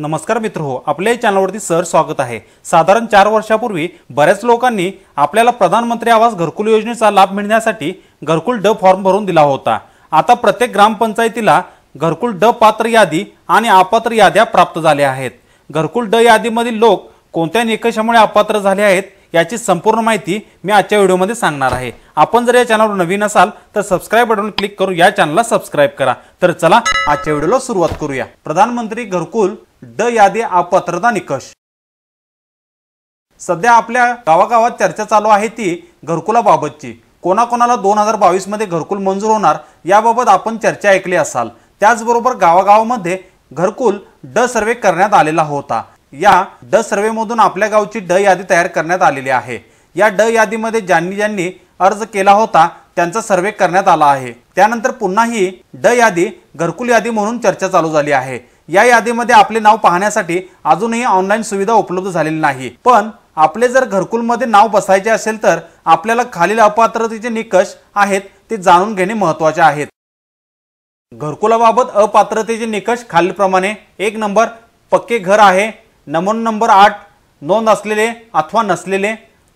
नमस्कार मित्र हो आपल्या चॅनलवरती सर स्वागत आहे साधारण चार वर्षापूर्वी बऱ्याच लोकांनी आपल्याला प्रधानमंत्री आवास घरकुल योजनेचा लाभ मिळण्यासाठी घरकुल ड फॉर्म भरून दिला होता आता प्रत्येक ग्रामपंचायतीला घरकुल ड पात्र यादी आणि अपात्र याद्या प्राप्त झाल्या आहेत घरकुल ड यादीमधील लोक कोणत्या निकषामुळे अपात्र झाले आहेत याची संपूर्ण माहिती मी आजच्या व्हिडिओमध्ये सांगणार आहे आपण जर या चॅनलवर नवीन असाल तर सबस्क्राईब बटन क्लिक करून या चॅनलला सबस्क्राईब करा तर चला आजच्या व्हिडिओला सुरुवात करूया प्रधानमंत्री घरकुल ड यादी अपात्रता निकष सध्या आपल्या गावागावात चर्चा चालू आहे ती घरकुलाबाबतची कोणाकोणाला दोन हजार मध्ये घरकुल मंजूर होणार याबाबत आपण चर्चा ऐकली असाल त्याचबरोबर गावागावामध्ये घरकुल ड सर्वे करण्यात आलेला होता या ड सर्वेमधून आपल्या गावची ड यादी तयार करण्यात आलेली आहे या ड यादीमध्ये ज्यांनी ज्यांनी अर्ज केला होता त्यांचा सर्वे करण्यात आला आहे त्यानंतर पुन्हा ही ड यादी घरकुल यादी म्हणून चर्चा चालू झाली आहे या यादीमध्ये आपले नाव पाहण्यासाठी अजूनही ऑनलाईन सुविधा उपलब्ध झालेली नाही पण आपले जर घरकुलमध्ये नाव बसायचे असेल तर आपल्याला खालील अपात्रतेचे निकष आहेत ते जाणून घेणे महत्वाचे आहेत घरकुलाबाबत अपात्रतेचे निकष खालीलप्रमाणे एक नंबर पक्के घर आहे नमून नंबर आठ नोंद असलेले अथवा नसलेले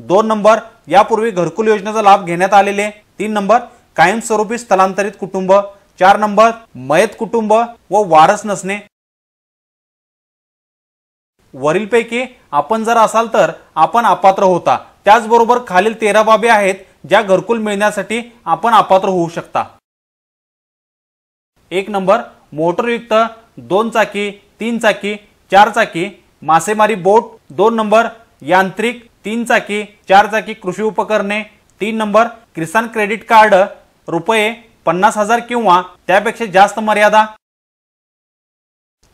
दोन नंबर यापूर्वी घरकुल योजनेचा लाभ घेण्यात आलेले तीन नंबर कायमस्वरूपी स्थलांतरित कुटुंब चार नंबर मयत कुटुंब व वारस नसणे वरीलपैकी आपण जर असाल तर आपण अपात्र होता त्याचबरोबर खालील तेरा बाबी आहेत ज्या घरकुल मिळण्यासाठी आपण अपात्र होऊ शकता एक नंबर मोटरयुक्त दोन चाकी तीन चाकी चार चाकी मासेमारी बोट दोन नंबर यांत्रिक तीन चाकी चार चाकी कृषी उपकरणे तीन नंबर किसान क्रेडिट कार्ड रुपये पन्नास हजार किंवा त्यापेक्षा जास्त मर्यादा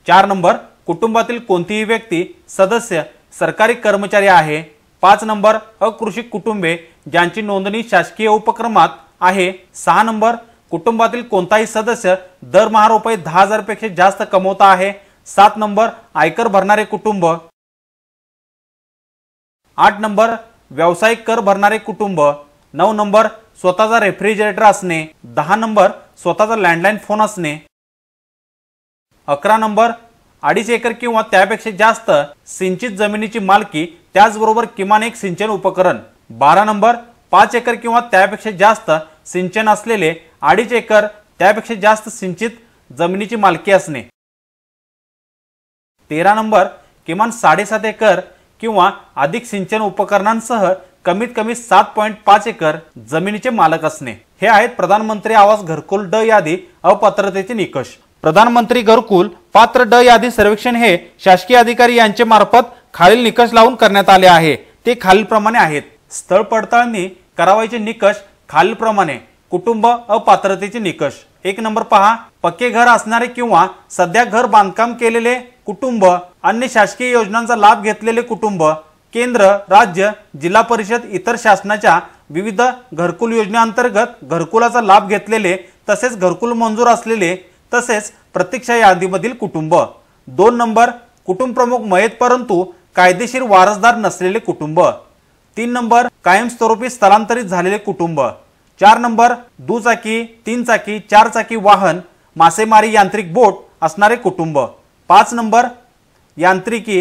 चार नंबर कुटुंबातील कोणतीही व्यक्ती सदस्य सरकारी कर्मचारी आहे पाच नंबर अकृषी कुटुंबे ज्यांची नोंदणी शासकीय उपक्रमात आहे सहा नंबर कुटुंबातील कोणताही सदस्य दरमहा रुपये दहा हजारपेक्षा जास्त कमवता आहे सात नंबर आयकर भरणारे कुटुंब आठ नंबर व्यावसायिक कर भरणारे कुटुंब नऊ नंबर स्वतःचा रेफ्रिजरेटर असणे दहा नंबर स्वतःचा लँडलाईन फोन असणे अकरा नंबर अडीच एकर किंवा त्यापेक्षा जास्त सिंचित जमिनीची मालकी त्याचबरोबर किमान एक सिंचन उपकरण बारा नंबर पाच एकर किंवा त्यापेक्षा जास्त सिंचन असलेले अडीच एकर त्यापेक्षा जास्त सिंचित जमिनीची मालकी असणे तेरा नंबर किमान साडेसात एकर किंवा अधिक सिंचन उपकरणांसह कमीत कमी सात पॉईंट पाच एकर जमिनीचे मालक असणे हे आहेत प्रधानमंत्री आवास घरकुल ड यादी अपात्रतेचे निकष प्रधानमंत्री घरकुल पात्र ड यादी सर्वेक्षण हे शासकीय अधिकारी यांचे मार्फत खालील निकष लावून करण्यात आले आहे ते खालीलप्रमाणे आहेत स्थळ पडताळणी करावायचे निकष खालीलप्रमाणे कुटुंब अपात्रतेचे निकष एक नंबर पहा पक्के घर असणारे किंवा सध्या घर बांधकाम केलेले कुटुंब अन्य शासकीय योजनांचा लाभ घेतलेले कुटुंब केंद्र राज्य जिल्हा परिषद इतर शासनाच्या विविध घरकुल योजनेअंतर्गत घरकुलाचा लाभ घेतलेले तसेच घरकुल मंजूर असलेले तसेच प्रतीक्षा यादीमधील कुटुंब दोन नंबर कुटुंबप्रमुख मयत परंतु कायदेशीर वारसदार नसलेले कुटुंब तीन नंबर कायमस्वरूपी स्थलांतरित झालेले कुटुंब चार नंबर दुचाकी तीन चाकी चार चाकी वाहन मासेमारी यांत्रिक बोट असणारे कुटुंब पाच नंबर यांत्रिकी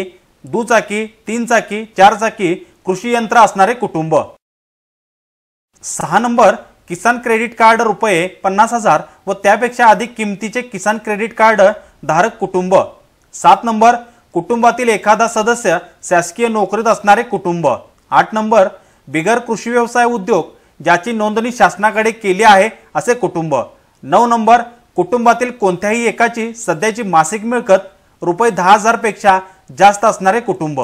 दुचाकी तीन चाकी चार चाकी कृषी यंत्र असणारे कुटुंब सहा नंबर किसान क्रेडिट कार्ड रुपये पन्नास हजार व त्यापेक्षा अधिक किमतीचे किसान क्रेडिट कार्ड धारक कुटुंब सात नंबर कुटुंबातील एखादा सदस्य शासकीय नोकरीत असणारे कुटुंब आठ नंबर बिगर कृषी व्यवसाय उद्योग ज्याची नोंदणी शासनाकडे केली आहे असे कुटुंब नऊ नंबर कुटुंबातील कोणत्याही एकाची सध्याची मासिक मिळकत रुपये दहा हजारपेक्षा जास्त असणारे कुटुंब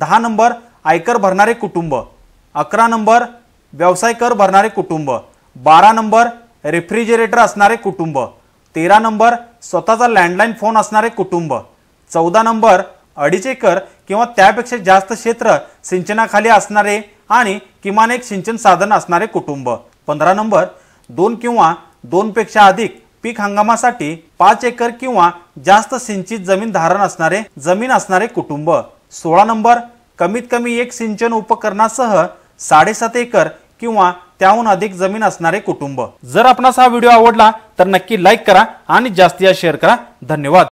दहा नंबर आयकर भरणारे कुटुंब अकरा नंबर व्यवसाय कर भरणारे कुटुंब बारा नंबर रेफ्रिजरेटर असणारे कुटुंब तेरा नंबर स्वतःचा लँडलाईन फोन असणारे कुटुंब चौदा नंबर अडीच एकर किंवा त्यापेक्षा जास्त क्षेत्र सिंचनाखाली असणारे आणि किमान एक सिंचन साधन असणारे कुटुंब पंधरा नंबर दोन किंवा दोनपेक्षा अधिक पीक हंगामासाठी पाच एकर किंवा जास्त सिंचित जमीन धारण असणारे जमीन असणारे कुटुंब सोळा नंबर कमीत कमी एक सिंचन उपकरणासह साडेसात एकर किंवा त्याहून अधिक जमीन असणारे कुटुंब जर आपणास हा व्हिडिओ आवडला तर नक्की लाईक करा आणि जास्तीत जास्त शेअर करा धन्यवाद